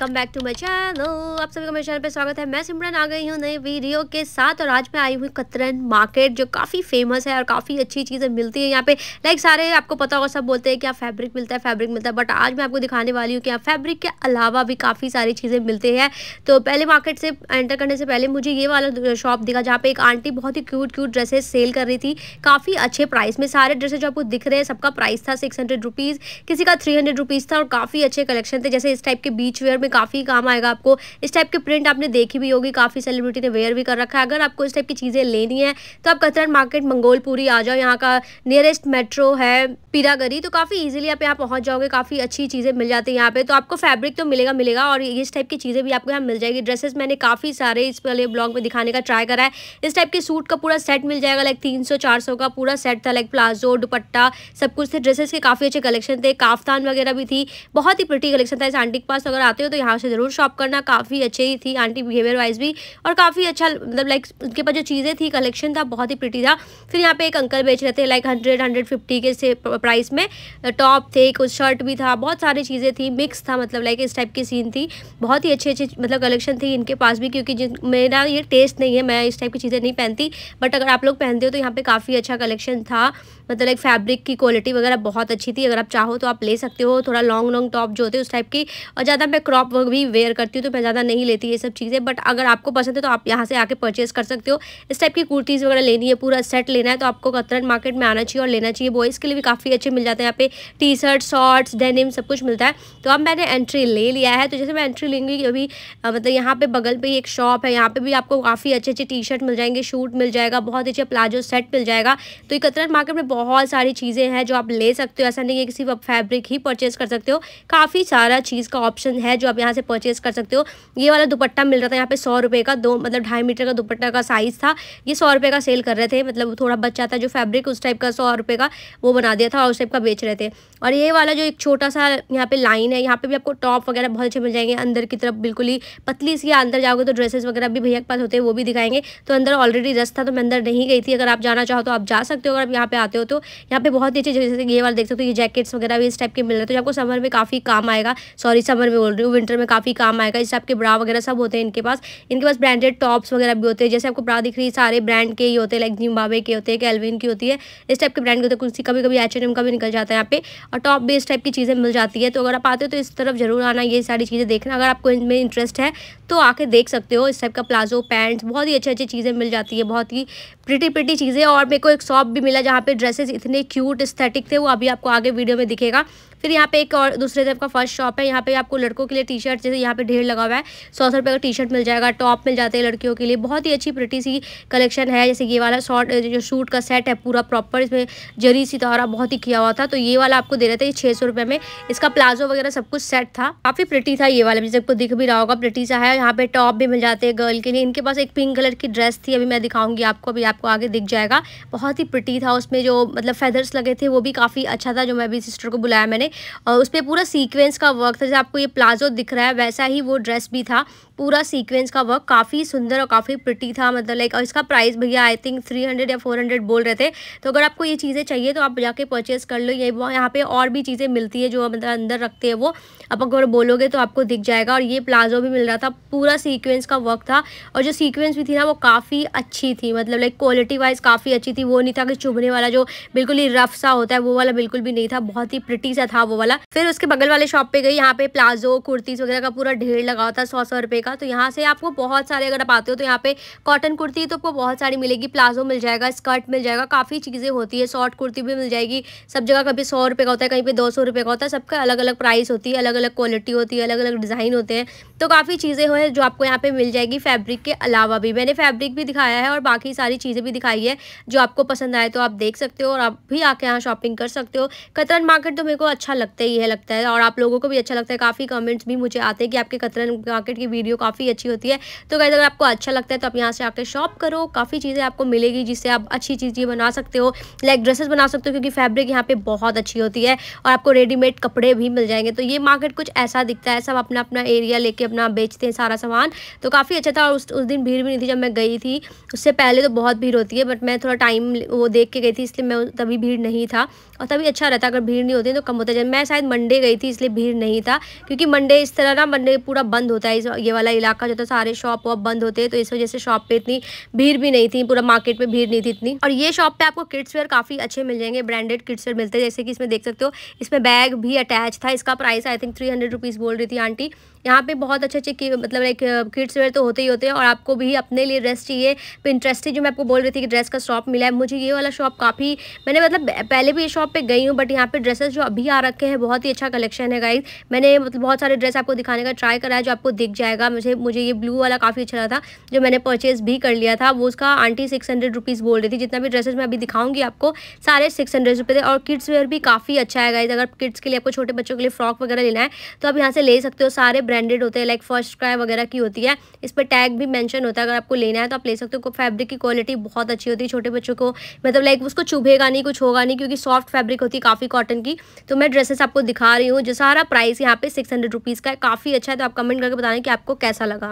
welcome back to my channel लोग आप सभी का मेरे चैनल पे स्वागत है मैं सिमरन आ गई हूँ नए वीडियो के साथ और आज मैं आई हुई कतरन मार्केट जो काफ़ी फेमस है और काफ़ी अच्छी चीज़ें मिलती है यहाँ पे लाइक सारे आपको पता होगा सब बोलते हैं कि आप फैब्रिक मिलता है फैब्रिक मिलता है बट आज मैं आपको दिखाने वाली हूँ कि यहाँ फैब्रिक के अलावा भी काफ़ी सारी चीज़ें मिलती है तो पहले मार्केट से एंटर करने से पहले मुझे ये वाला शॉप दिखा जहाँ पर एक आंटी बहुत ही क्यूट क्यूट ड्रेसेस सेल कर रही थी काफ़ी अच्छे प्राइस में सारे ड्रेसेज जो आपको दिख रहे हैं सबका प्राइस था सिक्स हंड्रेड रुपीज़ किसी का थ्री हंड्रेड रुपीज़ था और काफ़ी अच्छे कलेक्शन थे जैसे इस टाइप के बीच वेयर में काफ़ी काम आएगा आपको इस टाइप के प्रिंट आपने देखी भी होगी काफ़ी सेलिब्रिटी ने वेयर भी कर रखा है अगर आपको इस टाइप की चीज़ें लेनी है तो आप कतरन मार्केट मंगोलपुरी आ जाओ यहाँ का नियरेस्ट मेट्रो है पीरागरी तो काफ़ी इजिली आप यहाँ पहुँच जाओगे काफ़ी अच्छी चीज़ें मिल जाती है यहाँ पे तो आपको फैब्रिक तो मिलेगा मिलेगा और इस टाइप की चीज़ें भी आपको यहाँ मिल जाएगी ड्रेसेस मैंने काफ़ी सारे इस वाले ब्लॉग में दिखाने का ट्राई करा है इस टाइप के सूट का पूरा सेट मिल जाएगा लाइक तीन सौ चार सौ का पूरा सेट था लाइक प्लाजो दुपट्टा सब कुछ थे ड्रेसेस के काफ़ी अच्छे कलेक्शन थे काफ्तान वगैरह भी थी बहुत ही प्रटी कलेक्शन था इस आंटी के पास अगर आते हो तो यहाँ से ज़रूर शॉप करना काफ़ी काफ़ी अच्छे ही थी आंटी बिहेवियर वाइज भी और काफ़ी अच्छा मतलब लाइक उनके पास जो चीज़ें थी कलेक्शन था बहुत ही प्रिटी था फिर यहाँ पे एक अंकल बेच रहे थे लाइक हंड्रेड हंड्रेड फिफ्टी के से प्राइस में टॉप थे कुछ शर्ट भी था बहुत सारी चीज़ें थी मिक्स था मतलब लाइक इस टाइप की सीन थी बहुत ही अच्छे अच्छे मतलब कलेक्शन थी इनके पास भी क्योंकि मेरा ये टेस्ट नहीं है मैं इस टाइप की चीज़ें नहीं पहनती बट अगर आप लोग पहनते हो तो यहाँ पर काफ़ी अच्छा कलेक्शन था मतलब लाइक फैब्रिक की क्वालिटी वगैरह बहुत अच्छी थी अगर आप चाहो तो आप ले सकते हो थोड़ा लॉन्ग लॉन्ग टॉप जो होते हैं उस टाइप की और ज़्यादा मैं क्रॉप वर्क भी वेयर करती हूँ तो मैं ज़्यादा नहीं लेती ये सब चीज़ें बट अगर आपको पसंद है तो आप यहाँ से आके परचेज़ कर सकते हो इस टाइप की कुर्तीज़ वगैरह लेनी है पूरा सेट लेना है तो आपको कतरन मार्केट में आना चाहिए और लेना चाहिए बॉयज़ के लिए भी काफ़ी अच्छे मिल जाते हैं यहाँ पे टी शर्ट शॉर्ट्स डेनिम सब कुछ मिलता है तो अब मैंने एंट्री ले लिया है तो जैसे मैं एंट्री लेंगी अभी मतलब यहाँ पे बगल पर एक शॉप है यहाँ पे भी आपको काफ़ी अच्छे अच्छे टी शर्ट मिल जाएंगे शूट मिल जाएगा बहुत अच्छे प्लाजो सेट मिल जाएगा तो ये कतरन मार्केट में बहुत सारी चीज़ें हैं जो आप ले सकते हो ऐसा नहीं है किसी फैब्रिक ही परचेज़ कर सकते हो काफ़ी सारा चीज़ का ऑप्शन है जो आप यहाँ से परचेज़ कर सकते हो ये वाला दुपट्टा मिल रहा था यहाँ पे सौ रुपये का दो मतलब ढाई मीटर का दुपट्टा का साइज़ था ये सौ रुपये का सेल कर रहे थे मतलब थोड़ा बच्चा था जो फैब्रिक उस टाइप का सौ रुपये का वो बना दिया था और उस टाइप का बेच रहे थे और ये वाला जो एक छोटा सा यहाँ पे लाइन है यहाँ पे भी आपको टॉप वगैरह बहुत अच्छे मिल जाएंगे अंदर की तरफ बिल्कुल ही पतली सी अंदर जाओगे तो ड्रेसेस वगैरह भी भैया के पास होते हैं वो भी दिखाएंगे तो अंदर ऑलरेडी रस था तो मैं अंदर नहीं गई थी अगर आप जाना चाहो तो आप जा सकते हो अगर आप यहाँ पे आते हो तो यहाँ पे बहुत ही अच्छी जैसे ये वाला देख सकते हो ये जैकेट्स वगैरह भी इस टाइप के मिल रहे थे तो आपको समर में काफ़ी काम आएगा सॉरी समर में बोल रही हूँ विंटर में काफ़ी काम आएगा इस टाइप के ब्रा वगैरह सब होते हैं इनके पास इनके पास ब्रांडेड टॉप्स वगैरह भी होते हैं जैसे आपको ब्रा दिख रही है सारे ब्रांड के ही होते हैं लाइक जिम्बावे के होते हैं कैलविन की होती है इस टाइप के ब्रांड के होते हैं कुछ कभी कभी एच H&M एन एम का भी निकल जाता है यहाँ पे और टॉप भी इस टाइप की चीज़ें मिल जाती है तो अगर आप आते हो तो इस तरफ जरूर आना ये सारी चीज़ें देखना अगर आपको इनमें इंटरेस्ट है तो आके देख सकते हो इस टाइप का प्लाजो पैंट्स बहुत ही अच्छी अच्छी चीज़ें मिल जाती है बहुत ही प्रिटी प्रिटी चीज़ें और मेरे को एक शॉप भी मिला जहाँ पे ड्रेसेस इतने क्यूट स्थेटिक थे वो अभी आपको आगे वीडियो में दिखेगा फिर यहाँ पे एक और दूसरे टाइप का फर्स्ट शॉप है यहाँ पे आपको लड़कों के लिए टी शर्ट जैसे यहाँ पे ढेर लगा हुआ है सौ सौ रुपये का टी शर्ट मिल जाएगा टॉप मिल जाते हैं लड़कियों के लिए बहुत ही अच्छी प्रटी सी कलेक्शन है जैसे ये वाला शॉर्ट जो शूट का सेट है पूरा प्रॉपर इसमें जरी सितारा बहुत ही किया हुआ था तो ये वाला आपको दे रहे थे छः सौ रुपये में इसका प्लाजो वगैरह सब कुछ सेट था काफ़ी प्रटी था ये वाला जैसे आपको दिख भी रहा होगा प्रटी सा है यहाँ पे टॉप भी मिल जाते हैं गर्ल के लिए इनके पास एक पिंक कलर की ड्रेस थी अभी मैं दिखाऊंगी आपको अभी आपको आगे दिख जाएगा बहुत ही प्रटी था उसमें जो मतलब फेदर्स लगे थे वो भी काफ़ी अच्छा था जो मैं अभी सिस्टर को बुलाया मैंने और उस पर पूरा सीक्वेंस का वर्क था जैसे आपको ये प्लाजो दिख रहा है वैसा ही वो ड्रेस भी था पूरा सीक्वेंस का वर्क काफ़ी सुंदर और काफ़ी प्रिटी था मतलब लाइक और इसका प्राइस भैया आई थिंक थ्री हंड्रेड या फोर हंड्रेड बोल रहे थे तो अगर आपको ये चीज़ें चाहिए तो आप जाके परचेज कर लो ये यहाँ पे और भी चीज़ें मिलती है जो मतलब अंदर रखते हैं वो आप अगर बोलोगे तो आपको दिख जाएगा और ये प्लाजो भी मिल रहा था पूरा सीक्वेंस का वर्क था और जो सीक्वेंस भी थी ना वो काफ़ी अच्छी थी मतलब लाइक क्वालिटी वाइज काफ़ी अच्छी थी वो नहीं था कि चुभने वाला जो बिल्कुल ही रफ सा होता है वो वाला बिल्कुल भी नहीं था बहुत ही प्रिटी सा था वो वाला फिर उसके बगल वाले शॉप पे गई यहाँ पे प्लाजो कुर्तीज़ वगैरह का पूरा ढेर लगा था सौ सौ रुपये का का तो यहाँ से आपको बहुत सारे अगर आप आते हो तो यहाँ पे कॉटन कुर्ती तो आपको बहुत सारी मिलेगी प्लाजो मिल जाएगा स्कर्ट मिल जाएगा काफ़ी चीज़ें होती है शॉर्ट कुर्ती भी मिल जाएगी सब जगह कभी सौ रुपये का होता है कहीं पर दो सौ रुपये का होता है सबका अलग अलग प्राइस होती है अलग अलग क्वालिटी होती है अलग अलग डिज़ाइन होते हैं तो काफ़ी चीज़ें हो जो आपको यहाँ पर मिल जाएगी फैब्रिक के अलावा भी मैंने फैब्रिक भी दिखाया है और बाकी सारी चीज़ें भी दिखाई है जो आपको पसंद आए तो आप देख सकते हो और आप भी आके यहाँ शॉपिंग कर सकते हो कतरन मार्केट तो मेरे को अच्छा लगता ही है लगता है और आप लोगों को भी अच्छा लगता है काफ़ी कमेंट्स भी मुझे आते हैं कि आपके कतरन मार्केट की वीडियो काफ़ी अच्छी होती है तो गाइज अगर आपको अच्छा लगता है तो आप यहाँ से आके शॉप करो काफ़ी चीज़ें आपको मिलेगी जिससे आप अच्छी चीज़ें बना सकते हो लाइक ड्रेसेस बना सकते हो क्योंकि फैब्रिक यहाँ पर बहुत अच्छी होती है और आपको रेडीमेड कपड़े भी मिल जाएंगे तो ये मार्केट कुछ ऐसा दिखता है सब अपना अपना एरिया लेके अपना बेचते हैं सारा सामान तो काफ़ी अच्छा था और उस उस दिन भीड़ भी नहीं थी जब मैं गई थी उससे पहले तो बहुत भीड़ होती है बट मैं थोड़ा टाइम वो देख के गई थी इसलिए मैं तभी भीड़ नहीं था और तभी अच्छा रहता अगर भीड़ नहीं होती तो कम होता जाए मैं शायद मंडे गई थी इसलिए भीड़ नहीं था क्योंकि मंडे इस तरह ना मंडे पूरा बंद होता है ये वाला इलाका जो था सारे शॉप वॉप बंद होते तो इस वजह से शॉप पे इतनी भीड़ भी नहीं थी पूरा मार्केट में भीड़ नहीं थी इतनी और ये शॉप पे आपको किड्स वेयर काफ़ी अच्छे मिल जाएंगे ब्रांडेड किड्स वेयर मिलते हैं जैसे कि इसमें देख सकते हो इसमें बैग भी अटैच था इसका price I think three hundred rupees बोल रही थी आंटी यहाँ पे बहुत अच्छे अच्छे मतलब लाइक किड्स वेयर तो होते ही होते हैं और आपको भी अपने लिए ड्रेस चाहिए पिंट्रेस्टी जो मैं आपको बोल रही थी कि ड्रेस का शॉप मिला है मुझे ये वाला शॉप काफ़ी मैंने मतलब पहले भी ये शॉप पर गई हूँ बट यहाँ पर ड्रेसेस जो अभी आ रखे हैं बहुत ही अच्छा कलेक्शन है गाइज मैंने मतलब बहुत सारे ड्रेस आपको दिखाने का ट्राई करा है जो आपको दिख जाएगा मुझे मुझे ये ब्लू वाला काफ़ी अच्छा लगा था जो मैंने परचेज़ भी कर लिया था वो उसका आंटी सिक्स हंड्रेड रुपीज़ बोल रही थी जितना भी ड्रेसेस मैं अभी दिखाऊंगी आपको सारे सिक्स हंड्रेड रुपये थे और किड्स वेयर भी काफ़ी अच्छा है गाइज अगर किड्स के लिए आपको छोटे बच्चों के लिए फ्रॉक वगैरह लेना है तो आप यहाँ से ले सकते हो सारे ब्रांडेड होते हैं लाइक फर्स्ट क्राई वगैरह की होती है इस पर टैग भी मैंशन होता है अगर आपको लेना है तो आप ले सकते हो फैब्रिक की क्वालिटी बहुत अच्छी होती है छोटे बच्चों को मतलब लाइक उसको चुभेगा नहीं कुछ होगा नहीं क्योंकि सॉफ्ट फैब्रिक होती है काफ़ी कॉटन की तो मैं ड्रेसेस आपको दिखा रही हूँ जो सारा प्राइस यहाँ पे सिक्स हंड्रेड रुपीज़ का है काफ़ी अच्छा है तो आप कमेंट करके बताएं कि आपको कैसा लगा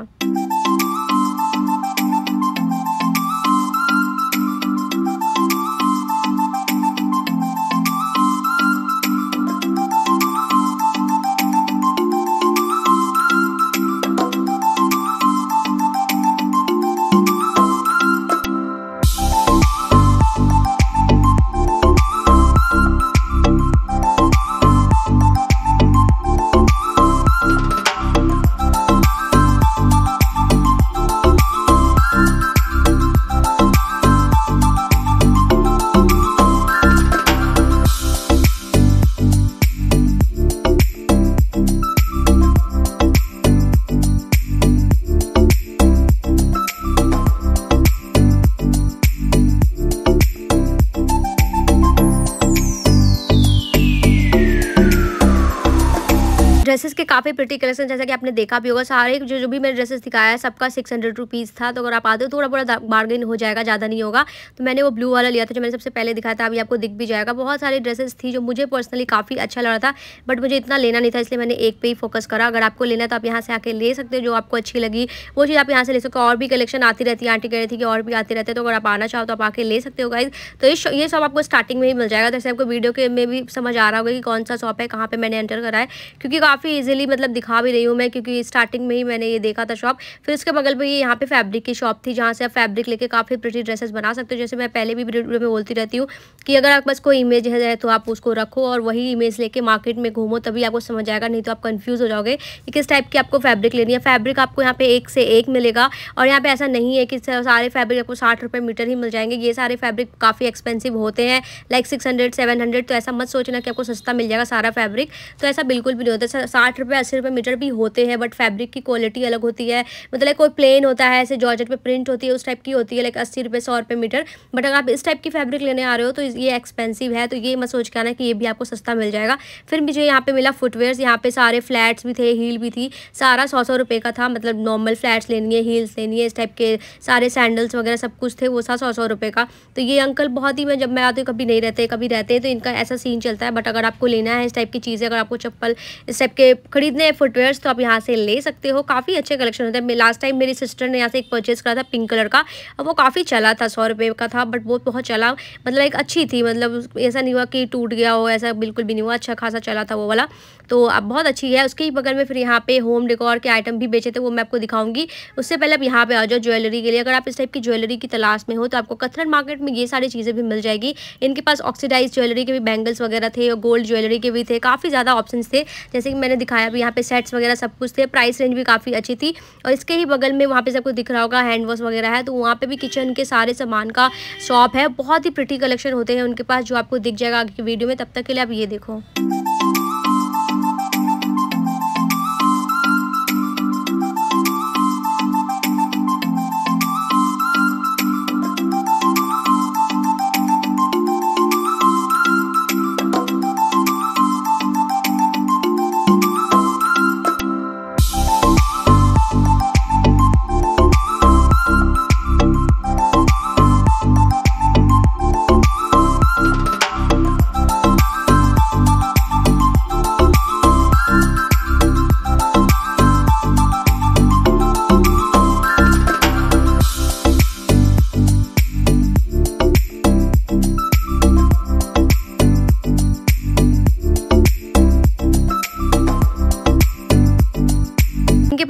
काफ़ी प्रिटी कलेक्शन जैसा कि आपने देखा भी होगा सारे जो जो भी मैंने ड्रेसेस दिखाया है सबका सिक्स हंड्रेड रुपीज़ था तो अगर आप आते हो थोड़ा बड़ा बार्गेन हो जाएगा ज़्यादा नहीं होगा तो मैंने वो ब्लू वाला लिया था जो मैंने सबसे पहले दिखाया था अभी आपको दिख भी जाएगा बहुत सारी ड्रेसेस थी जो मुझे पर्सनली काफ़ी अच्छा लग रहा था बट मुझे इतना लेना नहीं था इसलिए मैंने एक पे ही फोकस करा अगर आपको लेना है तो आप यहाँ से आके ले सकते हो जो आपको अच्छी लगी वो चीज़ आप यहाँ से ले सकते हो और भी कलेक्शन आती रहती है आंटी कह रही थी कि और भी आती रहते है तो अगर आप आना चाहो तो आप आके ले सकते हो गाइज तो ये सब आपको स्टार्टिंग में ही मिल जाएगा जैसे तो आपको वीडियो के में भी समझ आ रहा होगा कि कौन सा शॉप है कहाँ पर मैंने एंटर करा है क्योंकि काफ़ी ईजिली मतलब दिखा भी रही हूँ मैं क्योंकि स्टार्टिंग में ही मैंने ये देखा था शॉप फिर उसके बगल में ये यहाँ पे फैब्रिक की शॉप थी जहाँ से आप फैब्रिक लेके काफ़ी प्रिटी ड्रेसेस बना सकते हो जैसे मैं पहले भी वीडियो में बोलती रहती हूँ कि अगर आप बस कोई इमेज है तो आप उसको रखो और वही इमेज लेके मार्केट में घूमो तभी आपको समझ आएगा नहीं तो आप कन्फ्यूज़ हो जाओगे कि किस टाइप की आपको फैब्रिक लेनी है फैब्रिक आपको यहाँ पे एक से एक मिलेगा और यहाँ पे ऐसा नहीं है कि सारे फैब्रिक आपको साठ रुपये मीटर ही मिल जाएंगे ये सारे फैब्रिक काफ़ी एक्सपेंसिव होते हैं like six hundred seven hundred तो ऐसा मत सोचना कि आपको सस्ता मिल जाएगा सारा फैब्रिक तो ऐसा बिल्कुल भी नहीं होता साठ रुपये अस्सी रुपये मीटर भी होते हैं बट फैब्रिक की क्वालिटी अलग होती है मतलब कोई प्लेन होता है ऐसे जॉर्जेट पे प्रिंट होती है उस टाइप की होती है लाइक अस्सी रुपये सौ रुपये मीटर बट अगर आप इस टाइप की फैब्रिक लेने आ रहे हो तो ये एक्सपेंसिव है तो ये मैं सोच के आना कि ये भी आपको सस्ता मिल जाएगा फिर मुझे यहाँ पे मिला फुटवेयर्स यहाँ पे सारे फ्लैट्स भी थे हील भी थी सारा सौ सौ रुपये का था मतलब नॉर्मल फ्लैट्स लेनी है हील्स लेनी है इस टाइप के सारे सैंडल्स वगैरह सब कुछ थे वो सा सौ सौ का तो ये अंकल बहुत ही मैं जब मैं आती हूँ कभी नहीं रहते कभी रहते हैं तो इनका ऐसा सीन चलता है बट अगर आपको लेना है इस टाइप की चीज़ें अगर आपको चप्पल इस टाइप के खरीद हैं फुटवेयर्स तो आप यहाँ से ले सकते हो काफ़ी अच्छे कलेक्शन होते हैं लास्ट टाइम मेरी सिस्टर ने यहाँ से एक परचेज़ करा था पिंक कलर का वो काफ़ी चला था सौ रुपये का था बट वो बहुत चला मतलब एक अच्छी थी मतलब ऐसा नहीं हुआ कि टूट गया हो ऐसा बिल्कुल भी नहीं हुआ अच्छा खासा चला था वो वाला तो आप बहुत अच्छी है उसके ही बगल में फिर यहाँ पे होम डेकोर के आइटम भी बेचे थे वो मैं आपको दिखाऊंगी उससे पहले आप यहाँ पे आ जाओ ज्वेलरी के लिए अगर आप इस टाइप की ज्वेलरी की तलाश में हो तो आपको कथरन मार्केट में ये सारी चीज़ें भी मिल जाएगी इनके पास ऑक्सीडाइज ज्वेलरी के भी बैंगल्स वगैरह थे और गोल्ड ज्वेलरी के भी थे काफ़ी ज़्यादा ऑप्शन थे जैसे कि मैंने दिखाया भी यहाँ पे सेट्स वगैरह सब कुछ थे प्राइस रेंज भी काफ़ी अच्छी थी और इसके ही बगल में वहाँ पे सबको दिख रहा होगा हैंड वॉश वगैरह है तो वहाँ पर भी किचन के सारे सामान का शॉप है बहुत ही प्रिटी कलेक्शन होते हैं उनके पास जो आपको दिख जाएगा आगे की वीडियो में तब तक के लिए आप ये देखो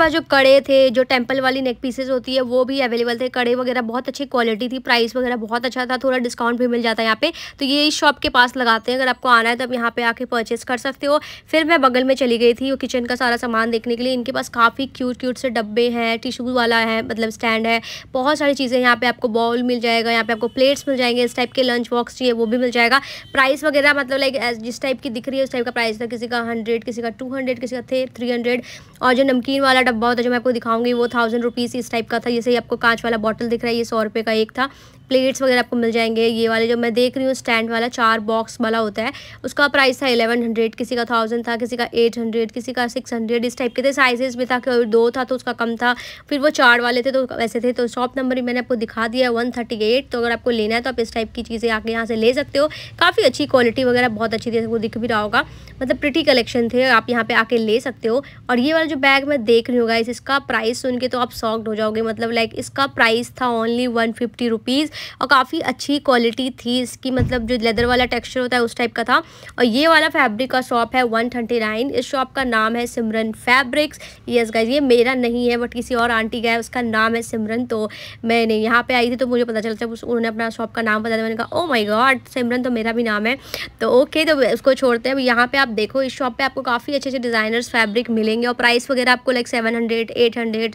पास जो कड़े थे जो टेम्पल वाली नेक पीसेज होती है वो भी अवेलेबल थे कड़े वगैरह बहुत अच्छी क्वालिटी थी प्राइस वगैरह बहुत अच्छा था थोड़ा डिस्काउंट भी मिल जाता है यहाँ पे तो ये इस शॉप के पास लगाते हैं अगर आपको आना है तो आप यहाँ पे आके परचेस कर सकते हो फिर मैं बगल में चली गई थी वो किचन का सारा सामान देखने के लिए इनके पास काफ़ी क्यूट क्यूट से डब्बे हैं टिशू वाला है मतलब स्टैंड है बहुत सारी चीज़ें यहाँ पर आपको बॉल मिल जाएगा यहाँ पर आपको प्लेट्स मिल जाएंगे इस टाइप के लंच बॉक्स चाहिए वो भी मिल जाएगा प्राइस वगैरह मतलब लाइक जिस टाइप की दिख रही है उस टाइप का प्राइस था किसी का हंड्रेड किसी का टू हंड्रेड किसी का थे थ्री हंड्रेड और जो नमकीन वाला डब्बा डब्बा होता है जो मैं आपको दिखाऊंगी वो थाउजेंड रुपीज़ इस टाइप का था जैसे आपको कांच वाला बॉटल दिख रहा है ये सौ रुपये का एक था प्लेट्स वगैरह आपको मिल जाएंगे ये वाले जो मैं देख रही हूँ स्टैंड वाला चार बॉक्स वाला होता है उसका प्राइस था एलेवन हंड्रेड किसी का थाउजेंड था किसी का एट हंड्रेड किसी का सिक्स हंड्रेड इस टाइप के थे साइजेस में था कोई दो था तो उसका कम था फिर वो चार वाले थे तो वैसे थे तो शॉप नंबर मैंने आपको दिखा दिया वन थर्टी एट तो अगर आपको लेना है तो आप इस टाइप की चीज़ें आके यहाँ से ले सकते हो काफ़ी अच्छी क्वालिटी वगैरह बहुत अच्छी थी वो दिख भी रहा होगा मतलब प्रिटी कलेक्शन थे आप यहाँ पे आके ले सकते हो और ये वाला जो बैग मैं देख रही हूँ गाइस इसका प्राइस सुन के तो आप सॉक्ड हो जाओगे मतलब लाइक इसका प्राइस था ओनली वन फिफ्टी रुपीज़ और काफ़ी अच्छी क्वालिटी थी इसकी मतलब जो लेदर वाला टेक्स्चर होता है उस टाइप का था और ये वाला फैब्रिक का शॉप है वन थर्टी नाइन इस शॉप का नाम है सिमरन फैब्रिक्स यस गाइज ये मेरा नहीं है बट किसी और आंटी का है उसका नाम है सिमरन तो मैंने यहाँ पर आई थी तो मुझे पता चला था उन्होंने अपना शॉप का नाम बताया मैंने कहा ओ माई गॉड सिमरन तो मेरा भी नाम है तो ओके तो उसको छोड़ते हैं यहाँ पर आप आप देखो इस शॉप पे आपको काफ़ी अच्छे अच्छे डिज़ाइनर्स फैब्रिक मिलेंगे और प्राइस वगैरह आपको like seven hundred eight hundred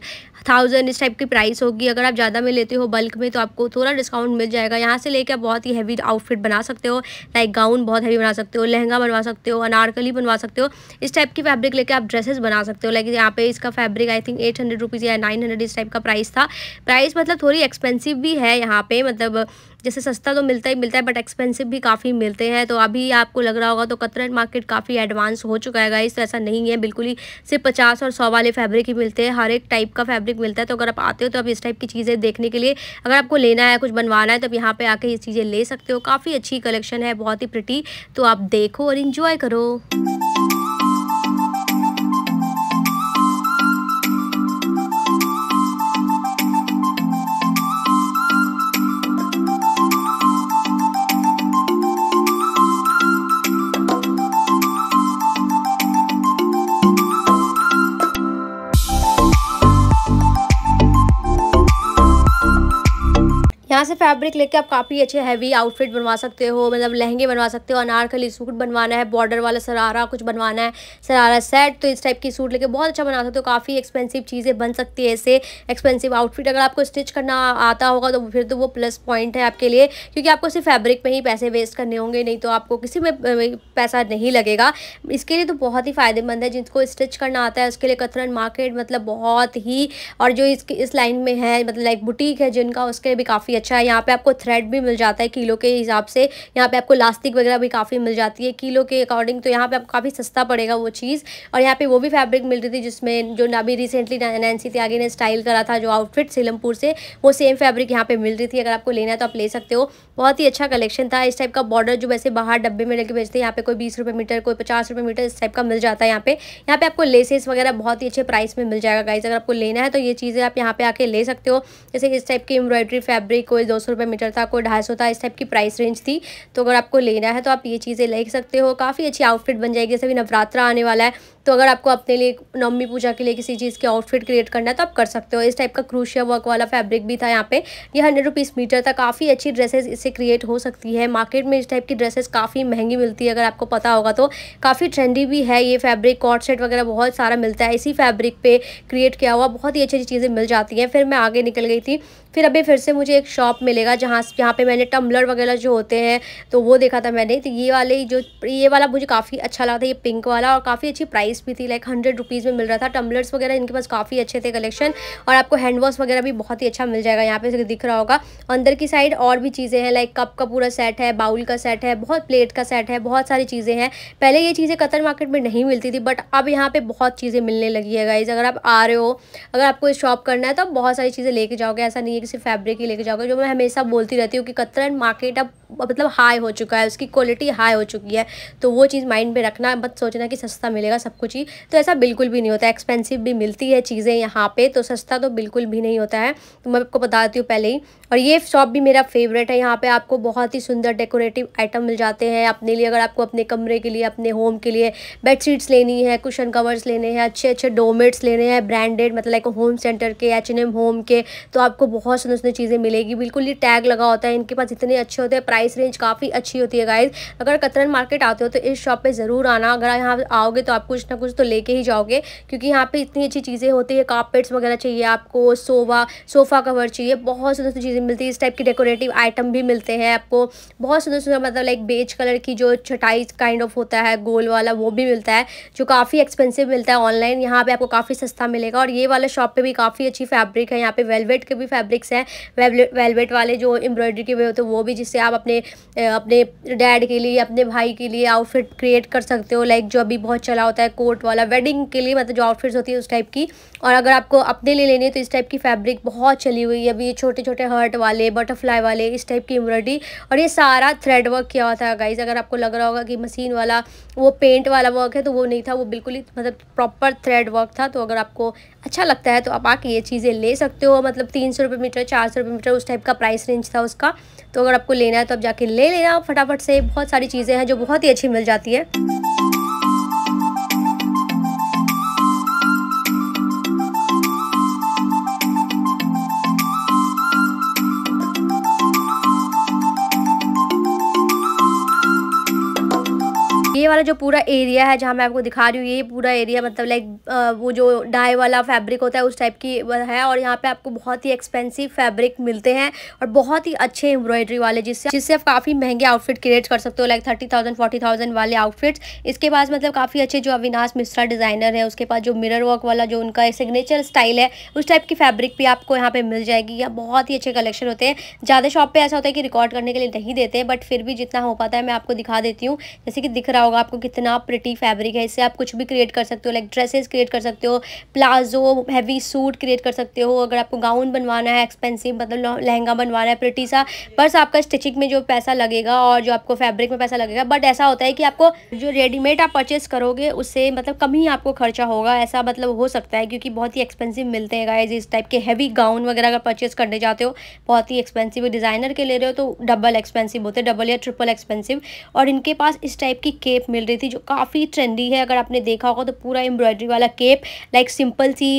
thousand इस टाइप की प्राइस होगी अगर आप ज़्यादा में लेते हो बल्क में तो आपको थोड़ा डिस्काउंट मिल जाएगा यहाँ से लेकर आप बहुत ही हैवी आउटफिट बना सकते हो लाइक गाउन बहुत हैवी बना सकते हो लहंगा बनवा सकते हो अनारकली बनवा सकते हो इस टाइप की फैब्रिक लेकर आप ड्रेसेस बना सकते हो लाइक यहाँ पे इसका fabric I think eight hundred rupees या नाइन हंड्रेड इस टाइप का प्राइस था प्राइस मतलब थोड़ी एक्सपेंसिव भी है यहाँ पे मतलब जैसे सस्ता तो मिलता ही मिलता है बट एक्सपेंसिव भी काफ़ी मिलते हैं तो अभी आपको लग रहा होगा तो कतरन मार्केट काफ़ी एडवांस हो चुका है इस तो ऐसा नहीं है बिल्कुल ही सिर्फ पचास और सौ वाले फैब्रिक ही मिलते हैं हर एक टाइप का फैब्रिक मिलता है तो अगर आप आते हो तो आप इस टाइप की चीज़ें देखने के लिए अगर आपको लेना है कुछ बनवाना है तो आप यहाँ पर आके ये चीज़ें ले सकते हो काफ़ी अच्छी कलेक्शन है बहुत ही प्रिटी तो आप देखो और इन्जॉय करो यहाँ से फैब्रिक लेके आप काफ़ी अच्छे हैवी आउटफिट बनवा सकते हो मतलब लहंगे बनवा सकते हो अनारकली सूट बनवाना है बॉर्डर वाला सरारा कुछ बनवाना है सरारा सेट तो इस टाइप की सूट लेके बहुत अच्छा बना सकते हो काफ़ी एक्सपेंसिव चीज़ें बन सकती है इससे एक्सपेंसिव आउटफिट अगर आपको स्टिच करना आता होगा तो फिर तो वो प्लस पॉइंट है आपके लिए क्योंकि आपको सिर्फ फैब्रिक में ही पैसे वेस्ट करने होंगे नहीं तो आपको किसी में पैसा नहीं लगेगा इसके लिए तो बहुत ही फ़ायदेमंद है जिनको स्टिच करना आता है उसके लिए कथरन मार्केट मतलब बहुत ही और जो इस लाइन में है मतलब लाइक बुटीक है जिनका उसके लिए भी काफ़ी अच्छा है यहाँ पे आपको थ्रेड भी मिल जाता है किलो के हिसाब से यहाँ पे आपको लास्टिक वगैरह भी काफ़ी मिल जाती है किलो के अकॉर्डिंग तो यहाँ पे आपको काफ़ी सस्ता पड़ेगा वो चीज़ और यहाँ पे वो भी फैब्रिक मिल रही थी जिसमें जो अभी रिसेंटली नैन्सी त्यागी ने स्टाइल करा था जो आउटफिट सीलमपुर से वो सेम फैब्रिक यहाँ पर मिल रही थी अगर आपको लेना है तो आप ले सकते हो बहुत ही अच्छा कलेक्शन था इस टाइप का बॉर्डर जो वैसे बाहर डब्बे में लेके बेचते हैं यहाँ पे कोई बीस रुपये मीटर कोई पचास रुपये मीटर इस टाइप का मिल जाता है यहाँ पे यहाँ पे आपको लेसेस वगैरह बहुत ही अच्छे प्राइस में मिल जाएगा गाइज अगर आपको लेना है तो ये चीज़ें आप यहाँ पे आके ले सकते हो जैसे इस टाइप की एम्ब्रॉयडरी फैब्रिक कोई दो सौ मीटर था कोई ढाई सौ था इस टाइप की प्राइस रेंज थी तो अगर आपको लेना है तो आप ये चीज़ें ले सकते हो काफ़ी अच्छी आउटफिट बन जाएगी सभी नवरात्रा आने वाला है तो अगर आपको अपने लिए नवमी पूजा के लिए किसी चीज़ के आउटफिट क्रिएट करना है तो आप कर सकते हो इस टाइप का क्रूशिया वर्क वाला फैब्रिक भी था यहाँ पे ये हंड्रेड रुपीज़ मीटर था काफ़ी अच्छी ड्रेसेस इससे क्रिएट हो सकती है मार्केट में इस टाइप की ड्रेसेस काफ़ी महंगी मिलती है अगर आपको पता होगा तो काफ़ी ट्रेंडी भी है ये फैब्रिक कॉट सेट वगैरह बहुत सारा मिलता है इसी फैब्रिक पे क्रिएट किया हुआ बहुत ही अच्छी अच्छी चीज़ें मिल जाती हैं फिर मैं आगे निकल गई थी फिर अभी फिर से मुझे एक शॉप मिलेगा जहाँ जहाँ पर मैंने टम्बलर वगैरह जो होते हैं तो वो देखा था मैंने तो ये वाले जो ये वाला मुझे काफ़ी अच्छा लगा था ये पिंक वाला और काफ़ी अच्छी प्राइस प्राइस भी थी लाइक हंड्रेड रुपीज़ में मिल रहा था टम्बलर्स वगैरह इनके पास काफ़ी अच्छे थे कलेक्शन और आपको हैंड वॉश वगैरह भी बहुत ही अच्छा मिल जाएगा यहाँ पे दिख रहा होगा अंदर की साइड और भी चीज़ें हैं लाइक कप का पूरा सेट है बाउल का सेट है बहुत प्लेट का सेट है बहुत सारी चीज़ें हैं पहले ये चीज़ें कतर मार्केट में नहीं मिलती थी बट अब यहाँ पे बहुत चीज़ें मिलने लगी है गाइज़ अगर आप आ रहे हो अगर आपको शॉप करना है तो बहुत सारी चीज़ें लेके जाओगे ऐसा नहीं है कि सिर्फ फैब्रिक ही लेके जाओगे जो मैं हमेशा बोलती रहती हूँ कि कतर मार्केट अब मतलब हाई हो चुका है उसकी क्वालिटी हाई हो चुकी है तो वो चीज़ माइंड में रखना मत सोचना कि सस्ता मिलेगा सब कुछ ही तो ऐसा बिल्कुल भी नहीं होता एक्सपेंसिव भी मिलती है चीज़ें यहाँ पे तो सस्ता तो बिल्कुल भी नहीं होता है तो मैं आपको बताती हूँ पहले ही और ये शॉप भी मेरा फेवरेट है यहाँ पे आपको बहुत ही सुंदर डेकोरेटिव आइटम मिल जाते हैं अपने लिए अगर आपको अपने कमरे के लिए अपने होम के लिए बेडशीट्स लेनी है कुशन कवर्स लेने हैं अच्छे अच्छे डोमेट्स लेने हैं ब्रांडेड मतलब लाइक होम सेंटर के एच H&M होम के तो आपको बहुत सुंदर सुंदर चीज़ें मिलेगी बिल्कुल ही टैग लगा होता है इनके पास इतने अच्छे होते हैं प्राइस रेंज काफ़ी अच्छी होती है गाइज अगर कतरन मार्केट आते हो तो इस शॉप पर ज़रूर आना अगर यहाँ आओगे तो आप कुछ ना कुछ तो लेके ही जाओगे क्योंकि यहाँ पे इतनी अच्छी चीज़ें होती है कारपेट्स वगैरह चाहिए आपको सोवा सोफ़ा कवर चाहिए बहुत सुंदर सुंदर चीज़ें मिलती है इस टाइप की डेकोरेटिव आइटम भी मिलते हैं आपको बहुत सुंदर सुंदर मतलब लाइक बेज कलर की जो छटाई काइंड ऑफ होता है गोल वाला वो भी मिलता है जो काफ़ी एक्सपेंसिव मिलता है ऑनलाइन यहाँ पर आपको काफ़ी सस्ता मिलेगा और ये वाला शॉप पर भी काफ़ी अच्छी फैब्रिक है यहाँ पर वेलवेट के भी फैब्रिक्स हैं वेलवेट वाले जो एम्ब्रॉयडरी के हुए होते हैं वो भी जिससे आप अपने अपने डैड के लिए अपने भाई के लिए आउटफिट क्रिएट कर सकते हो लाइक जो अभी बहुत चला होता है कोट वाला वेडिंग के लिए मतलब जो आउटफिट्स होती है उस टाइप की और अगर आपको अपने लिए लेनी है तो इस टाइप की फैब्रिक बहुत चली हुई है अभी ये छोटे छोटे हर्ट वाले बटरफ्लाई वाले इस टाइप की एम्ब्रॉयडरी और ये सारा थ्रेड वर्क किया हुआ था गाइज अगर आपको लग रहा होगा कि मशीन वाला वो पेंट वाला वर्क है तो वो नहीं था वो बिल्कुल ही मतलब प्रॉपर थ्रेड वर्क था तो अगर आपको अच्छा लगता है तो आप आके ये चीज़ें ले सकते हो मतलब तीन सौ रुपये मीटर चार सौ रुपये मीटर उस टाइप का प्राइस रेंज था उसका तो अगर आपको लेना है तो आप जाके ले लेना फटाफट से बहुत सारी चीज़ें हैं जो बहुत ही अच्छी मिल जाती है जो पूरा एरिया है जहाँ मैं आपको दिखा रही हूँ ये पूरा एरिया मतलब लाइक वो जो डाई वाला फैब्रिक होता है उस टाइप की है और यहाँ पे आपको बहुत ही एक्सपेंसिव फैब्रिक मिलते हैं और बहुत ही अच्छे एम्ब्रॉयडरी वाले जिससे जिससे आप काफ़ी महंगे आउटफिट क्रिएट कर सकते हो like thirty thousand forty thousand वाले आउटफिट्स इसके पास मतलब काफ़ी अच्छे जो अविनाश मिश्रा डिज़ाइनर है उसके पास जो मिररर वर्क वाला जो उनका सिग्नेचर स्टाइल है उस टाइप की फैब्रिक भी आपको यहाँ पे मिल जाएगी या बहुत ही अच्छे कलेक्शन होते हैं ज़्यादा शॉप पे ऐसा होता है कि रिकॉर्ड करने के लिए नहीं देते बट फिर भी जितना हो पाता है मैं आपको दिखा देती हूँ जैसे कि दिख रहा होगा आपको आपको कितना प्रिटी फैब्रिक है इससे आप कुछ भी क्रिएट कर सकते हो लाइक ड्रेसेस क्रिएट कर सकते हो प्लाजो हैवी सूट क्रिएट कर सकते हो अगर आपको गाउन बनवाना है एक्सपेंसिव मतलब लहंगा बनवाना है प्रिटी सा बस आपका स्टिचिंग में जो पैसा लगेगा और जो आपको फैब्रिक में पैसा लगेगा बट ऐसा होता है कि आपको जो रेडीमेड आप परचेस करोगे उससे मतलब कम ही आपको खर्चा होगा ऐसा मतलब हो सकता है क्योंकि बहुत ही एक्सपेंसिव मिलते हैं गाइज इस टाइप के हैवी गाउन वगैरह अगर परचेस करने जाते हो बहुत ही एक्सपेंसिव डिज़ाइनर के ले रहे हो तो डबल एक्सपेंसिव होते हैं डबल या ट्रिपल एक्सपेंसिव और इनके पास इस टाइप की केप मिल मिल रही थी जो काफ़ी ट्रेंडी है अगर आपने देखा होगा तो पूरा एम्ब्रॉयडरी वाला केप लाइक सिंपल सी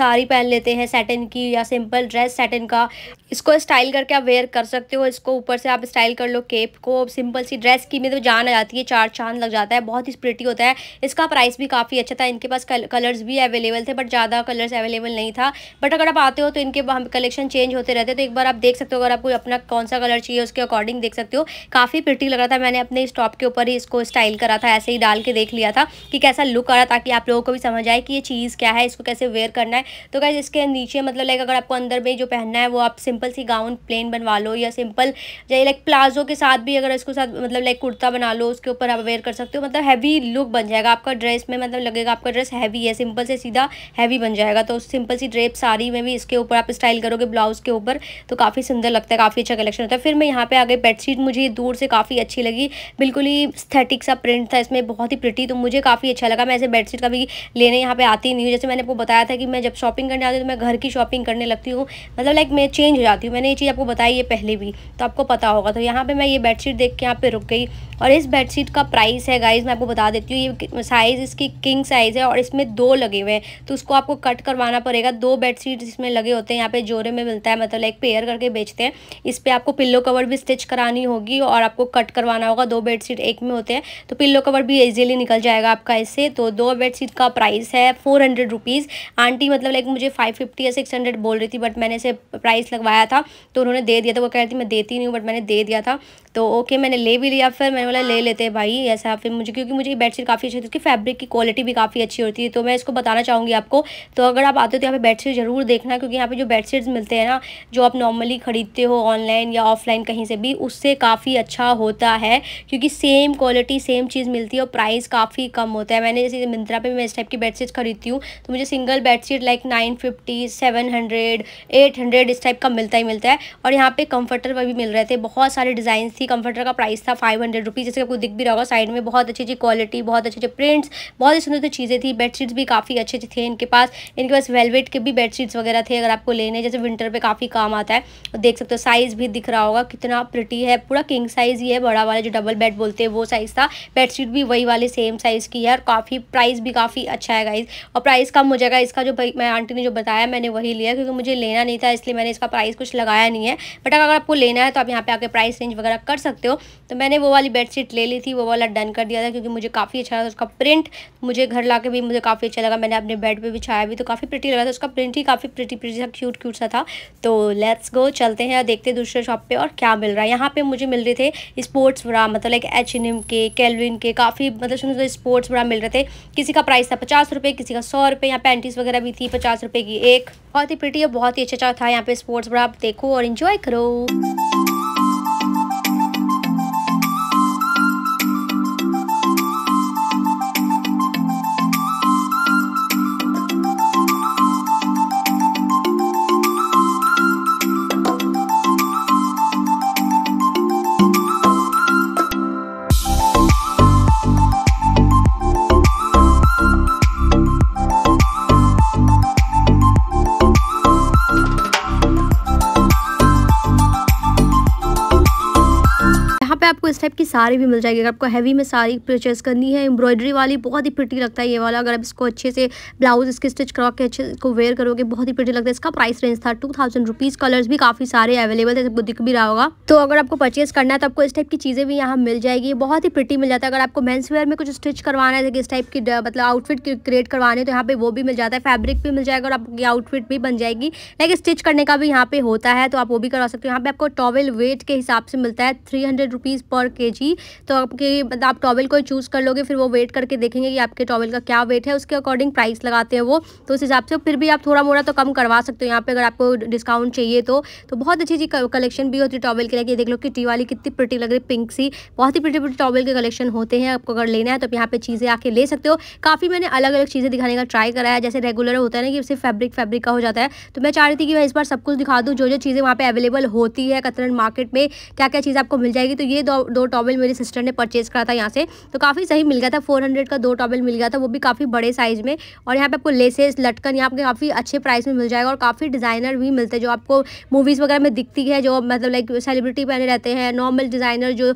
साड़ी पहन लेते हैं सेटन की या सिंपल ड्रेस सेटन का इसको स्टाइल करके आप वेयर कर सकते हो इसको ऊपर से आप स्टाइल कर लो केप को सिंपल सी ड्रेस की में तो जान आ जाती है चार चांद लग जाता है बहुत ही स्प्रिटी होता है इसका प्राइस भी काफ़ी अच्छा था इनके पास कलर्स भी अवेलेबल थे बट ज़्यादा कलर्स अवेलेबल नहीं था बट अगर आप आते हो तो इनके कलेक्शन चेंज होते रहते तो एक बार आप देख सकते हो अगर आपको अपना कौन सा कलर चाहिए उसके अकॉर्डिंग देख सकते हो काफ़ी प्रिटी लग रहा था मैंने अपने स्टॉप के ऊपर ही इसको स्टाइल करा था ऐसे ही डाल के देख लिया था कि कैसा लुक आ रहा ताकि आप लोगों को भी समझ आए कि ये चीज़ क्या है इसको कैसे वेयर करना है तो कैसे इसके नीचे मतलब लाइक अगर आपको अंदर में जो पहनना है वो आप सिंपल सी गाउन प्लेन बनवा लो या सिंपल लाइक प्लाजो के साथ भी अगर इसको साथ मतलब लाइक कुर्ता बना लो उसके ऊपर आप वेयर कर सकते हो मतलब हैवी लुक बन जाएगा आपका ड्रेस में मतलब लगेगा आपका ड्रेस हैवी है सिंपल से सीधा हैवी बन जाएगा तो सिंपल सी ड्रेप साड़ी में भी इसके ऊपर आप स्टाइल करोगे ब्लाउज़ के ऊपर तो काफ़ी सुंदर लगता है काफ़ी अच्छा कलेक्शन होता है फिर मैं यहाँ पे आ गई बेडशीट मुझे दूर से काफ़ी अच्छी लगी बिल्कुल ही स्थेटिक सा प्रिंट था इसमें बहुत ही प्रिटी तो मुझे काफ़ी अच्छा लगा मैं ऐसे बेडशीट कभी लेने यहाँ पे आती नहीं हूँ जैसे मैंने आपको बताया था कि मैं जब शॉपिंग करने आती हूँ तो मैं घर की शॉपिंग करने लगती हूँ मतलब लाइक मैं चेंज हो जाती हूँ मैंने ये चीज़ आपको बताई है पहले भी तो आपको पता होगा तो यहाँ पर मैं ये बेडशीट देख के यहाँ पर रुक गई और इस बेडशीट का प्राइस है गाइज मैं आपको बता देती हूँ ये साइज़ इसकी किंग साइज़ है और इसमें दो लगे हुए हैं तो उसको आपको कट करवाना पड़ेगा दो बेडशीट इसमें लगे होते हैं यहाँ पे जोरे में मिलता है मतलब लाइक पेयर करके बेचते हैं इस पर आपको पिल्लो कवर भी स्टिच करानी होगी और आपको कट करवाना होगा दो बेडशीट एक में होते हैं तो पिल्लो पिलो कवर भी इजीली निकल जाएगा आपका इससे तो दो बेडशीट का प्राइस है फोर हंड्रेड रुपीज़ आंटी मतलब लाइक मुझे फाइव फिफ्टी या सिक्स हंड्रेड बोल रही थी बट मैंने इसे प्राइस लगवाया था तो उन्होंने दे दिया था वो कह रही थी मैं देती नहीं हूँ बट मैंने दे दिया था तो ओके मैंने ले भी लिया फिर मैंने बोला ले लेते हैं भाई ऐसा फिर मुझे क्योंकि मुझे बेडशीट काफ़ी अच्छी थी उसकी फैब्रिक की क्वालिटी भी काफ़ी अच्छी होती है तो मैं इसको बताना चाहूँगी आपको तो अगर आप आते हो तो यहाँ पे बेडशीट ज़रूर देखना क्योंकि यहाँ पे जो बेडशीट्स मिलते हैं ना जो आप नॉर्मली ख़रीदते हो ऑनलाइन या ऑफलाइन कहीं से भी उससे काफ़ी अच्छा होता है क्योंकि सेम क्वालिटी सेम चीज़ मिलती है और प्राइस काफ़ी कम होता है मैंने जैसे मिंत्रा पे मैं इस टाइप की बेडशीट खरीदती हूँ तो मुझे single bedsheet like nine fifty seven hundred eight hundred इस टाइप का मिलता ही मिलता है और यहाँ पे कंफर्टर भी मिल रहे थे बहुत सारे डिज़ाइन थी कंफर्टर का प्राइस था फाइव हंड्रेड रुपीज़ जैसे आपको दिख भी रहा होगा साइड में बहुत अच्छी अच्छी क्वालिटी बहुत अच्छे अच्छे प्रिंट्स बहुत ही सुंदर चीज़ें थी बेडशीट्स भी काफ़ी अच्छे अच्छे थे इनके पास इनके पास वेलवेट के भी बेडशीट्स वगैरह थे अगर आपको लेने जैसे विंटर पर काफ़ी काम आता है देख सकते हो साइज़ भी दिख रहा होगा कितना प्रिटी है पूरा किंग साइज़ ही है बड़ा वाला जो डबल बेड बोलते हैं वो साइज़ था बेडशीट बेडशीट भी वही वाले सेम साइज़ की है और काफ़ी प्राइस भी काफ़ी अच्छा है गाइज़ और प्राइस कम हो जाएगा इसका जो मैं आंटी ने जो बताया मैंने वही लिया क्योंकि मुझे लेना नहीं था इसलिए मैंने इसका प्राइस कुछ लगाया नहीं है बट अगर आपको लेना है तो आप यहाँ पर आके प्राइस रेंज वगैरह कर सकते हो तो मैंने वो वाली बेडशीट ले ली थी वो वाला डन कर दिया था क्योंकि मुझे काफ़ी अच्छा लगा उसका प्रिंट मुझे घर ला भी मुझे काफ़ी अच्छा लगा मैंने अपने बेड पर बिछाया भी तो काफ़ी प्रिटी लगा था उसका प्रिंट ही काफ़ी प्रिटी प्रिटी सा क्यूट क्यूट सा था तो लेट्स गो चलते हैं और देखते हैं दूसरे शॉप पर और क्या मिल रहा है यहाँ पर मुझे मिल रहे थे स्पोर्ट्स ब्रा मतलब लाइक एच H&M के कैलविन के थे काफ़ी मतलब सुंदर स्पोर्ट्स बड़ा मिल रहे थे किसी का प्राइस था पचास रुपये किसी का सौ रुपये यहाँ पैंटीज वगैरह भी थी पचास रुपये की एक बहुत ही प्रिटी और बहुत ही अच्छा अच्छा था यहाँ पे स्पोर्ट्स बड़ा आप देखो और इन्जॉय करो टाइप की साड़ी भी मिल जाएगी अगर आपको हैवी में साड़ी परचेज़ करनी है एम्ब्रॉयडरी वाली बहुत ही पिटी लगता है ये वाला अगर आप इसको अच्छे से ब्लाउज इसके स्टिच करवा के अच्छे इसको वेयर करोगे बहुत ही पिटी लगता है इसका प्राइस रेंज था टू थाउजेंड रुपीज़ कलर्स भी काफ़ी सारे अवेलेबल थे आपको दिख भी रहा होगा तो अगर आपको परचेज़ करना है तो आपको इस टाइप की चीज़ें भी यहाँ मिल जाएगी बहुत ही प्रिटी मिल जाता है अगर आपको मेन्स वेयर में कुछ स्टिच करवाना है इस टाइप की मतलब आउटफिट क्रिएट करवाने तो यहाँ पे वो भी मिल जाता है फैब्रिक भी मिल जाएगा और आपकी आउटफिट भी बन जाएगी लेकिन स्टिच करने का भी यहाँ पे होता है तो आप वो भी करवा सकते हो यहाँ पे आपको टॉवेल वेट के हिसाब से मिलता है थ्री हंड्रेड रुपीज़ पर के जी तो आपके मतलब आप टॉवल को चूज़ कर लोगे फिर वो वेट करके देखेंगे कि आपके टॉवल का क्या वेट है उसके अकॉर्डिंग प्राइस लगाते हैं वो तो उस हिसाब से फिर भी आप थोड़ा मोड़ा तो कम करवा सकते हो यहाँ पे अगर आपको डिस्काउंट चाहिए तो तो बहुत अच्छी अच्छी कलेक्शन भी होती है टॉवल के लिए देख लो कि टी वाली कितनी पिटी लग रही पिंक सी बहुत ही पिटी पिटी टॉवल के कलेक्शन होते हैं आपको अगर लेना है तो आप यहाँ पे चीज़ें आके ले सकते हो काफ़ी मैंने अलग अलग चीज़ें दिखाने का ट्राई कराया जैसे रेगुलर होता है ना कि सिर्फ फैब्रिक फैब्रिक का हो जाता है तो मैं चाह रही थी कि मैं इस बार सब कुछ दिखा दूँ जो जो चीज़ें वहाँ पर अवेलेबल होती है कतरन मार्केट में क्या क्या चीज़ आपको मिल जाएगी तो ये दो दो टॉवल मेरी सिस्टर ने परचेज करा था यहाँ से तो काफ़ी सही मिल गया था फोर का दो टॉवल मिल गया था वो भी काफ़ी बड़े साइज़ में और यहाँ पर आपको लेसेस लटकन यहाँ पे काफ़ी अच्छे प्राइस में मिल जाएगा और काफ़ी डिज़ाइनर भी मिलते हैं जो आपको मूवीज़ वगैरह में दिखती है जो मतलब लाइक सेलिब्रिटी पहने रहते हैं नॉर्मल डिज़ाइनर जो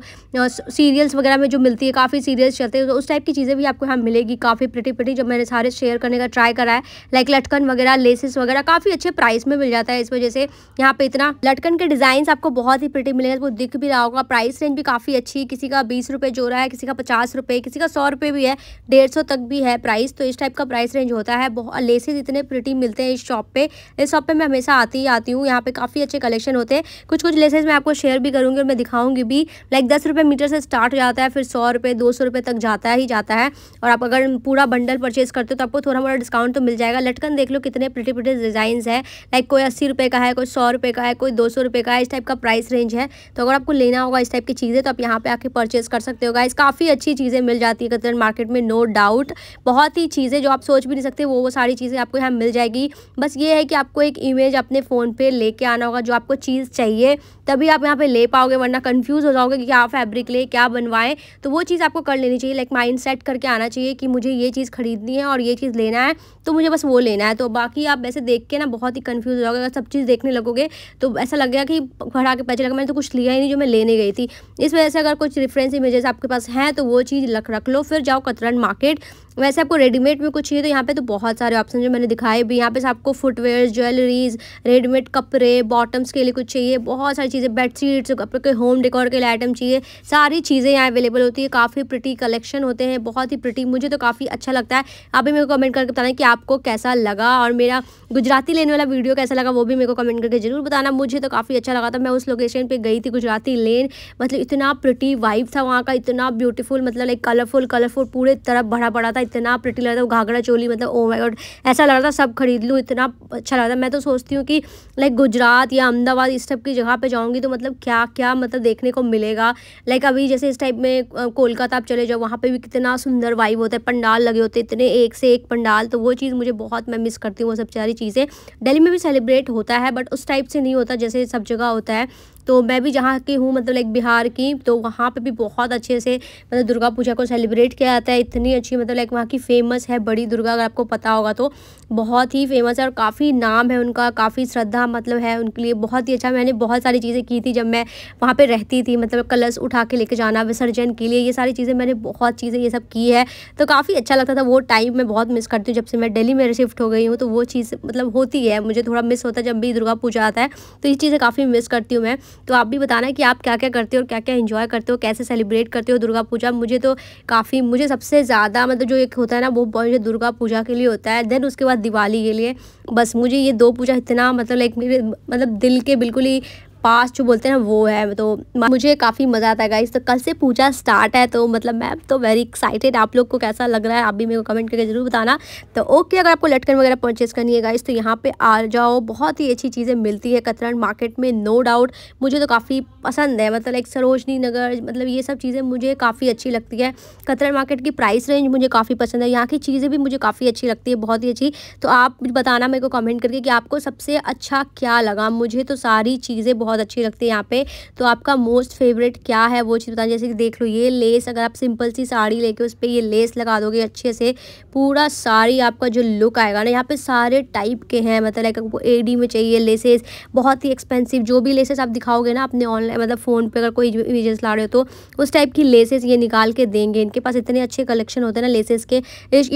सीरियल्स वगैरह में जो मिलती है काफ़ी सीरियल्स चलते हैं तो उस टाइप की चीज़ें भी आपको यहाँ मिलेगी काफ़ी प्रिटी प्रटी जो मैंने सारे शेयर करने का ट्राई करा है लाइक लटकन वगैरह लेसेस वगैरह काफ़ी अच्छे प्राइस में मिल जाता है इस वजह से यहाँ पे इतना लटकन के डिज़ाइन आपको बहुत ही प्रिटी मिलेगा आपको दिख भी रहा होगा प्राइस रेंज भी काफ़ी भी अच्छी है किसी का बीस रुपये रहा है किसी का पचास रुपये किसी का सौ रुपये भी है डेढ़ सौ तक भी है प्राइस तो इस टाइप का प्राइस रेंज होता है बहुत लेसेज इतने प्रिटी मिलते हैं इस शॉप पे इस शॉप पे मैं हमेशा आती ही आती हूँ यहाँ पे काफ़ी अच्छे कलेक्शन होते हैं कुछ कुछ लेसेज मैं आपको शेयर भी करूँगी और मैं दिखाऊँगी भी लाइक दस रुपये मीटर से स्टार्ट हो जाता है फिर सौ रुपये दो सौ रुपये तक जाता ही जाता है और आप अगर पूरा बंडल परचेज करते हो तो आपको थोड़ा मोटा डिस्काउंट तो मिल जाएगा लटकन देख लो कितने प्रिटी प्रिटी डिज़ाइन है लाइक कोई अस्सी रुपये का है कोई सौ रुपये का है कोई दो सौ रुपये का है इस टाइप का प्राइस रेंज है तो अगर आपको लेना होगा इस टाइप की चीज़ें तो आप यहाँ पे आके परचेज़ कर सकते हो गाइस काफ़ी अच्छी चीज़ें मिल जाती है कतरन मार्केट में नो डाउट बहुत ही चीज़ें जो आप सोच भी नहीं सकते वो वो सारी चीज़ें आपको यहाँ मिल जाएगी बस ये है कि आपको एक इमेज अपने फ़ोन पर लेके आना होगा जो आपको चीज़ चाहिए तभी आप यहाँ पे ले पाओगे वरना कंफ्यूज हो जाओगे कि क्या फैब्रिक ले क्या बनवाएं तो वो चीज़ आपको कर लेनी चाहिए लाइक माइंड सेट करके आना चाहिए कि मुझे ये चीज़ खरीदनी है और ये चीज़ लेना है तो मुझे बस वो लेना है तो बाकी आप वैसे देख के ना बहुत ही कन्फ्यूज़ हो जाओगे अगर सब चीज़ देखने लगोगे तो ऐसा लग गया कि भरा के पैसे लगा मैंने तो कुछ लिया ही नहीं जो मैं लेने गई थी इस वजह से अगर कुछ रिफरेंस इमेजेस आपके पास हैं तो वो चीज़ रख लो फिर जाओ कतरन मार्केट वैसे आपको रेडीमेड में कुछ चाहिए तो यहाँ पे तो बहुत सारे ऑप्शन जो मैंने दिखाए भी यहाँ पे आपको फुटवेयर ज्वेलरीज रेडीमेड कपड़े बॉटम्स के लिए कुछ चाहिए बहुत सारी चीज़ें बेडशीट्स कपड़े के होम डेकोर के लिए आइटम चाहिए सारी चीज़ें यहाँ अवेलेबल होती है काफ़ी प्रिटी कलेक्शन होते हैं बहुत ही प्रिटी मुझे तो काफ़ी अच्छा लगता है आप भी मेरे को कमेंट करके बताना कि आपको कैसा लगा और मेरा गुजराती लेने वाला वीडियो कैसा लगा वो भी मेरे को कमेंट करके ज़रूर बताना मुझे तो काफ़ी अच्छा लगा था मैं उस लोकेशन पर गई थी गुजराती लेन मतलब इतना प्रिटी वाइब था वहाँ का इतना ब्यूटीफुल मतलब लाइक कलरफुल कलरफुल पूरे तरफ भरा पड़ा था इतना प्रिटी लग रहा था घाघरा चोली मतलब ओ माय गॉड ऐसा लग रहा था सब खरीद लूँ इतना अच्छा लग रहा मैं तो सोचती हूँ कि लाइक गुजरात या अहमदाबाद इस टाइप की जगह पर जाऊँगी तो मतलब क्या क्या मतलब देखने को मिलेगा लाइक अभी जैसे इस टाइप में कोलकाता आप चले जाओ वहाँ पर भी कितना सुंदर वाइव होता है पंडाल लगे होते इतने एक से एक पंडाल तो वो चीज़ मुझे बहुत मैं मिस करती हूँ वो सब सारी चीज़ें दिल्ली में भी सेलिब्रेट होता है बट उस टाइप से नहीं होता जैसे सब जगह होता है तो मैं भी जहाँ की हूँ मतलब लाइक बिहार की तो वहाँ पर भी बहुत अच्छे से मतलब दुर्गा पूजा को सेलिब्रेट किया जाता है इतनी अच्छी मतलब लाइक वहाँ की फेमस है बड़ी दुर्गा अगर आपको पता होगा तो बहुत ही फेमस है और काफ़ी नाम है उनका काफ़ी श्रद्धा मतलब है उनके लिए बहुत ही अच्छा मैंने बहुत सारी चीज़ें की थी जब मैं वहाँ पर रहती थी मतलब कलर्स उठा के लेके जाना विसर्जन के लिए ये सारी चीज़ें मैंने बहुत चीज़ें ये सब की है तो काफ़ी अच्छा लगता था वो टाइम मैं बहुत मिस करती हूँ जब से मैं डेली में शिफ्ट हो गई हूँ तो वो चीज़ मतलब होती है मुझे थोड़ा मिस होता है जब भी दुर्गा पूजा आता है तो ये चीज़ें काफ़ी मिस करती हूँ मैं तो आप भी बताना कि आप क्या क्या करते हो और क्या क्या इन्जॉय करते हो कैसे सेलिब्रेट करते हो दुर्गा पूजा मुझे तो काफ़ी मुझे सबसे ज़्यादा मतलब जो एक होता है ना वो मुझे दुर्गा पूजा के लिए होता है देन उसके बाद दिवाली के लिए बस मुझे ये दो पूजा इतना मतलब लाइक मेरे मतलब दिल के बिल्कुल ही पास जो बोलते हैं ना वो है तो मुझे काफ़ी मज़ा आता है गाइस तो कल से पूजा स्टार्ट है तो मतलब मैं तो वेरी एक्साइटेड आप लोग को कैसा लग रहा है आप भी मेरे को कमेंट करके ज़रूर बताना तो ओके अगर आपको लटकन वगैरह परचेज़ करनी है गाइस तो यहाँ पर आ जाओ बहुत ही अच्छी चीज़ें मिलती है कतरन मार्केट में नो डाउट मुझे तो काफ़ी पसंद है मतलब एक सरोजनी नगर मतलब ये सब चीज़ें मुझे काफ़ी अच्छी लगती है कतरन मार्केट की प्राइस रेंज मुझे काफ़ी पसंद है यहाँ की चीज़ें भी मुझे काफ़ी अच्छी लगती है बहुत ही अच्छी तो आप बताना मेरे को कमेंट करके कि आपको सबसे अच्छा क्या लगा मुझे तो सारी चीज़ें बहुत बहुत अच्छी लगती है यहाँ पे तो आपका मोस्ट फेवरेट क्या है वो चीज़ बताएं जैसे कि देख लो ये लेस अगर आप सिंपल सी साड़ी लेके उस पर ये लेस लगा दोगे अच्छे से पूरा साड़ी आपका जो लुक आएगा ना यहाँ पे सारे टाइप के हैं मतलब लाइक आपको एडी में चाहिए लेसेस बहुत ही एक्सपेंसिव जो भी लेसेस आप दिखाओगे ना अपने ऑनलाइन मतलब फ़ोन पे अगर कोई इमेजेस ला रहे हो तो उस टाइप की लेसेस ये निकाल के देंगे इनके पास इतने अच्छे कलेक्शन होते हैं ना लेसेस के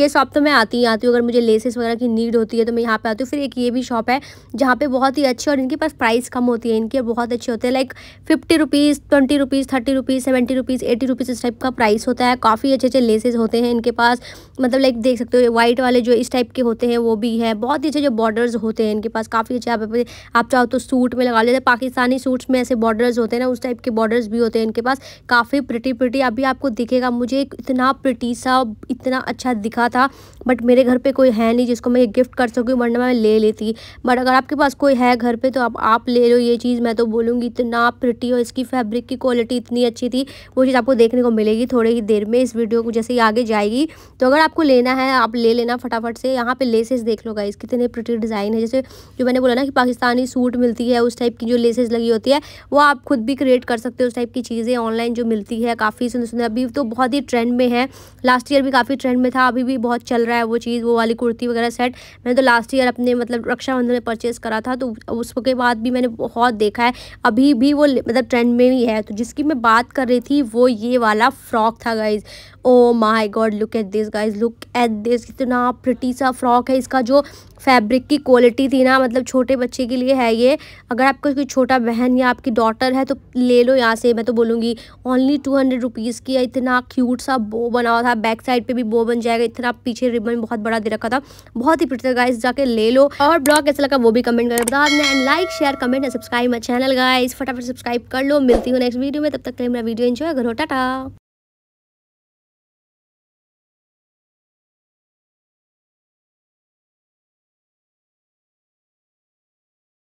ये शॉप तो मैं आती ही आती हूँ अगर मुझे लेसेस वगैरह की नीड होती है तो मैं यहाँ पर आती हूँ फिर एक ये भी शॉप है जहाँ पर बहुत ही अच्छी और इनके पास प्राइस कम होती है इनके बहुत अच्छे होते हैं like fifty rupees twenty rupees thirty rupees seventy rupees eighty rupees इस टाइप का प्राइस होता है काफ़ी अच्छे अच्छे लेसेज होते हैं इनके पास मतलब लाइक देख सकते हो वाइट वाले जो इस टाइप के होते हैं वो भी है बहुत ही अच्छे जो बॉर्डर्स होते हैं इनके पास काफ़ी अच्छे आप आप चाहो तो सूट में लगा लेते पाकिस्तानी सूट्स में ऐसे बॉर्डर्स होते हैं ना उस टाइप के बॉर्डर्स भी होते हैं इनके पास काफ़ी प्रिटी प्रिटी अभी आपको दिखेगा मुझे इतना प्रिटी सा इतना अच्छा दिखा था बट मेरे घर पर कोई है नहीं जिसको मैं गिफ्ट कर सकूँ वरना मैं ले लेती बट अगर आपके पास कोई है घर पे तो आप आप ले लो ये चीज़ मैं तो तो बोलूँगी इतना प्रिटी और इसकी फैब्रिक की क्वालिटी इतनी अच्छी थी वो चीज़ आपको देखने को मिलेगी थोड़ी ही देर में इस वीडियो को जैसे ही आगे जाएगी तो अगर आपको लेना है आप ले लेना फटाफट से यहाँ पर लेसेस देख लो गाइस कितने प्रिटी डिज़ाइन है जैसे जो मैंने बोला ना कि पाकिस्तानी सूट मिलती है उस टाइप की जो लेसेस लगी होती है वो आप खुद भी क्रिएट कर सकते हो उस टाइप की चीज़ें ऑनलाइन जो मिलती है काफ़ी सुंदर सुंदर अभी तो बहुत ही ट्रेंड में है लास्ट ईयर भी काफ़ी ट्रेंड में था अभी भी बहुत चल रहा है वो चीज़ वो वाली कुर्ती वगैरह सेट मैंने तो लास्ट ईयर अपने मतलब रक्षाबंधन में परचेज़ करा था तो उसके बाद भी मैंने बहुत देखा रखा है अभी भी वो मतलब ट्रेंड में ही है तो जिसकी मैं बात कर रही थी वो ये वाला फ्रॉक था guys oh my god look at this guys look at this कितना प्रिटी सा फ्रॉक है इसका जो फैब्रिक की क्वालिटी थी ना मतलब छोटे बच्चे के लिए है ये अगर आपको कोई छोटा बहन या आपकी डॉटर है तो ले लो यहाँ से मैं तो बोलूँगी ओनली टू हंड्रेड रुपीज़ की इतना क्यूट सा बो बना हुआ था बैक साइड पे भी बो बन जाएगा इतना पीछे रिबन बहुत बड़ा दे रखा था बहुत ही प्रिटी गाइस जाके ले लो और ब्लॉग कैसा लगा वो भी कमेंट कर बता and like share comment and subscribe my channel guys फटाफट सब्सक्राइब कर लो मिलती हूँ नेक्स्ट वीडियो में तब तक के लिए मेरा वीडियो इन्जॉय करो टाटा